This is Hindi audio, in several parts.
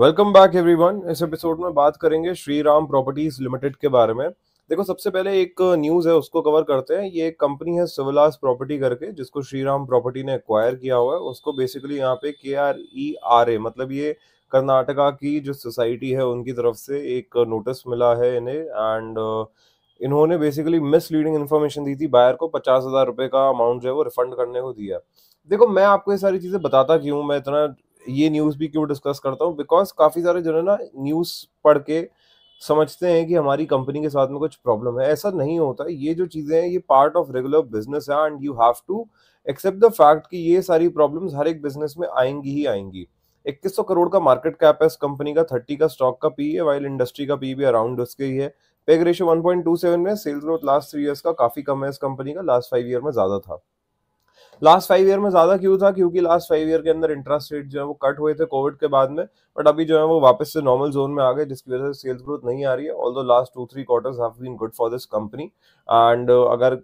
वेलकम बैक एवरीवन इस एपिसोड में बात करेंगे श्री राम प्रॉपर्टीज लिमिटेड के बारे में देखो सबसे पहले एक न्यूज़ है उसको कवर करते हैं ये एक कंपनी है सिविलास प्रॉपर्टी करके जिसको श्री राम प्रॉपर्टी ने एक्वायर किया हुआ है उसको बेसिकली यहाँ पे के आर ई आर ए मतलब ये कर्नाटका की जो सोसाइटी है उनकी तरफ से एक नोटिस मिला है इन्हें एंड uh, इन्होंने बेसिकली मिस लीडिंग इन्फॉर्मेशन दी थी बायर को पचास हज़ार रुपए का अमाउंट जो है वो रिफंड करने को दिया देखो मैं आपको ये सारी चीज़ें बताता क्यों मैं इतना ये न्यूज़ भी क्यों डिस्कस करता हूँ बिकॉज काफ़ी सारे जो है ना न्यूज़ पढ़ के समझते हैं कि हमारी कंपनी के साथ में कुछ प्रॉब्लम है ऐसा नहीं होता ये जो चीज़ें हैं ये पार्ट ऑफ रेगुलर बिजनेस है and you have to accept the fact कि ये सारी प्रॉब्लम्स हर एक बिजनेस में आएंगी ही आएंगी 2100 करोड़ का मार्केट कैप है इस कंपनी का 30 का स्टॉक का पी e है वाइल इंडस्ट्री का पी e भी अराउंड उसके ही है पेग रेशो 1.27 में sales growth last three years का काफी कम है इस कंपनी का लास्ट फाइव ईयर में ज्यादा था लास्ट फाइव ईयर में ज्यादा क्यों था क्योंकि लास्ट फाइव ईयर के अंदर इंटरेस्ट रेट जो है वो कट हुए थे कोविड के बाद में बट अभी जो है वो वापस से नॉर्मल जोन में आ गए जिसकी वजह से सेल्स ग्रोथ नहीं आ रही है ऑल दो last two three quarters have been good for this company and अगर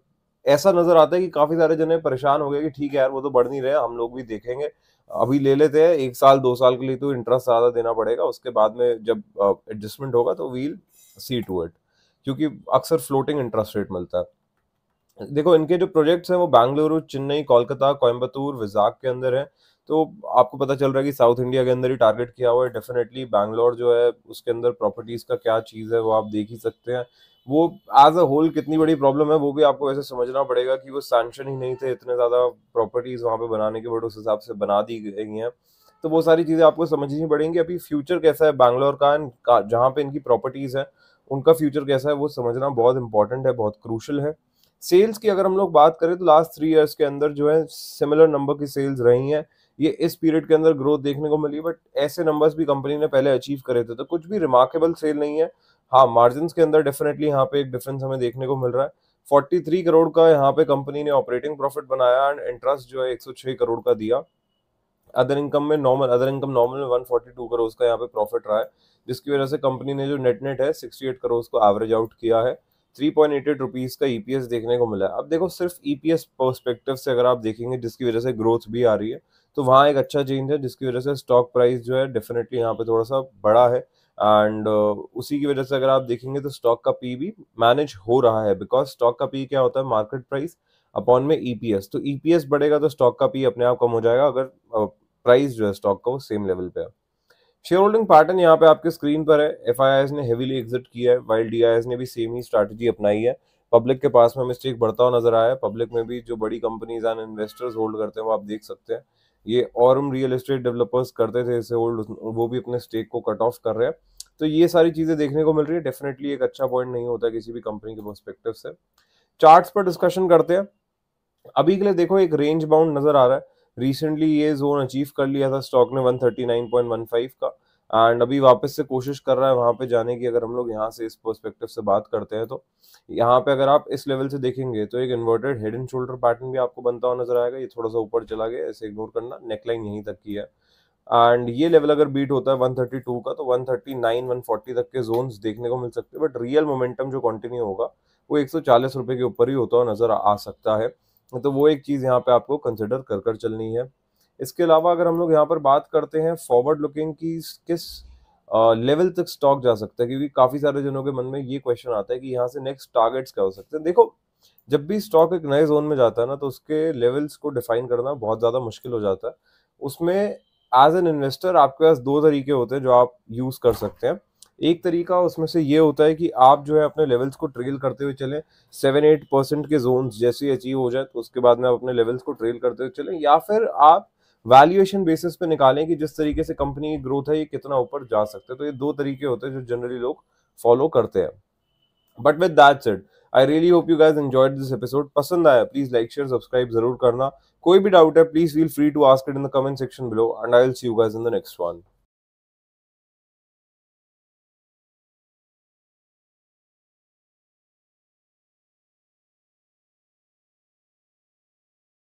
ऐसा नजर आता है कि काफी सारे जने परेशान हो गए कि ठीक है यार वो तो बढ़ नहीं रहे हम लोग भी देखेंगे अभी ले लेते हैं एक साल दो साल के लिए तो इंटरेस्ट ज्यादा देना पड़ेगा उसके बाद में जब एडजस्टमेंट होगा तो वील सी टू इट क्योंकि अक्सर फ्लोटिंग इंटरेस्ट रेट मिलता है देखो इनके जो प्रोजेक्ट्स हैं वो बैंगलुरु चेन्नई कोलकाता कोयम्बतूर विजाक के अंदर है तो आपको पता चल रहा है कि साउथ इंडिया के अंदर ही टारगेट किया हुआ है डेफिनेटली बैंगलोर जो है उसके अंदर प्रॉपर्टीज़ का क्या चीज़ है वो आप देख ही सकते हैं वो एज अ होल कितनी बड़ी प्रॉब्लम है वो भी आपको वैसे समझना पड़ेगा कि वो सैंक्शन ही नहीं थे इतने ज़्यादा प्रॉपर्टीज़ वहाँ पे बनाने के बट उस हिसाब से बना दी गई हैं तो वो सारी चीज़ें आपको समझनी पड़ेंगी अभी फ्यूचर कैसा है बैंगलोर का एंड जहाँ पे इनकी प्रॉपर्टीज़ है उनका फ्यूचर कैसा है वो समझना बहुत इंपॉर्टेंट है बहुत क्रूशल है सेल्स की अगर हम लोग बात करें तो लास्ट थ्री ईयर्स के अंदर जो है सिमिलर नंबर की सेल्स रही हैं ये इस पीरियड के अंदर ग्रोथ देखने को मिली बट ऐसे नंबर्स भी कंपनी ने पहले अचीव करे थे तो कुछ भी रिमार्केबल सेल नहीं है हाँ मार्जिन के अंदर डेफिनेटली यहाँ पे एक डिफरेंस हमें देखने को मिल रहा है 43 करोड़ का यहाँ पे कंपनी ने ऑपरेटिंग प्रॉफिट बनाया एंड इंटरेस्ट जो है 106 करोड़ का दिया अदर इनकम में नॉर्मल अदर इनकम नॉर्मल में 142 करोड़ का यहाँ पे प्रॉफिट रहा है जिसकी वजह से कंपनी ने जो नेट नेट है 68 करोड़ को एवरेज आउट किया है three point eight eight rupees का ई e देखने को मिला है अब देखो सिर्फ ई पी परस्पेक्टिव से अगर आप देखेंगे जिसकी वजह से ग्रोथ भी आ रही है तो वहाँ एक अच्छा चेंज है जिसकी वजह से स्टॉक प्राइस जो है डेफिनेटली यहाँ पे थोड़ा सा बड़ा है एंड uh, उसी की वजह से अगर आप देखेंगे तो स्टॉक का पी भी मैनेज हो रहा है बिकॉज स्टॉक का पी क्या होता है मार्केट प्राइस अपॉन में ईपीएस e तो ईपीएस e बढ़ेगा तो स्टॉक का पी अपने आप कम हो जाएगा अगर प्राइस uh, जो है स्टॉक का वो सेम लेवल पे है शेयर होल्डिंग पैटर्न यहाँ पे आपके स्क्रीन पर है एफ ने हेवीली एग्जिट किया है वाइल डी ने भी सेम ही स्ट्रैटेजी अपनाई है पब्लिक के पास में मिस्टेक बढ़ता हुआ नजर आया पब्लिक में भी जो बड़ी कंपनीज एंड इन्वेस्टर्स होल्ड करते हैं वो आप देख सकते हैं ये और हम रियल एस्टेट डेवलपर्स करते थे इसे होल्ड वो भी अपने स्टेक को कट ऑफ कर रहे हैं तो ये सारी चीज़ें देखने को मिल रही है डेफिनेटली एक अच्छा पॉइंट नहीं होता किसी भी कंपनी के परस्पेक्टिव से चार्ट्स पर डिस्कशन करते हैं अभी के लिए देखो एक रेंज बाउंड नजर आ रहा है रिसेंटली ये जोन अचीव कर लिया था स्टॉक ने 139.15 का एंड अभी वापस से कोशिश कर रहा है वहाँ पे जाने की अगर हम लोग यहाँ से इस परस्पेक्टिव से बात करते हैं तो यहाँ पे अगर आप इस लेवल से देखेंगे तो एक inverted head and shoulder pattern भी आपको बनता हुआ नजर आएगा ये थोड़ा सा ऊपर चला गया ऐसे इग्नोर करना नेकलाइन यहीं तक की है एंड ये लेवल अगर बीट होता है 132 का तो 139 140 तक के जोन देखने को मिल सकते हैं बट रियल मोमेंटम जो कंटिन्यू होगा वो एक सौ के ऊपर ही होता हुआ नजर आ सकता है तो वो एक चीज़ यहाँ पे आपको कंसिडर कर कर चलनी है इसके अलावा अगर हम लोग यहाँ पर बात करते हैं फॉरवर्ड लुकिंग की किस लेवल तक स्टॉक जा सकता है क्योंकि काफ़ी सारे जनों के मन में ये क्वेश्चन आता है कि यहाँ से नेक्स्ट टारगेट्स क्या हो सकते हैं देखो जब भी स्टॉक एक नए जोन में जाता है ना तो उसके लेवल्स को डिफाइन करना बहुत ज़्यादा मुश्किल हो जाता है उसमें एज एन इन्वेस्टर आपके पास दो तरीके होते हैं जो आप यूज़ कर सकते हैं एक तरीका उसमें से ये होता है कि आप जो है अपने लेवल्स को ट्रेल करते हुए चलें सेवन एट परसेंट के जोन जैसे ही अचीव हो जाए तो उसके बाद में आप अपने लेवल्स को ट्रेल करते हुए चलें या फिर आप वैल्यूएशन बेसिस पे निकालें कि जिस तरीके से कंपनी की ग्रोथ है ये कितना ऊपर जा सकते हैं तो ये दो तरीके होते हैं जो जनरली लोग फॉलो करते हैं but with that said I really hope you guys enjoyed this episode पसंद आया प्लीज लाइक शेयर सब्सक्राइब जरूर करना कोई भी डाउट है please feel free to ask it in the comment section below and I will see you guys in the next one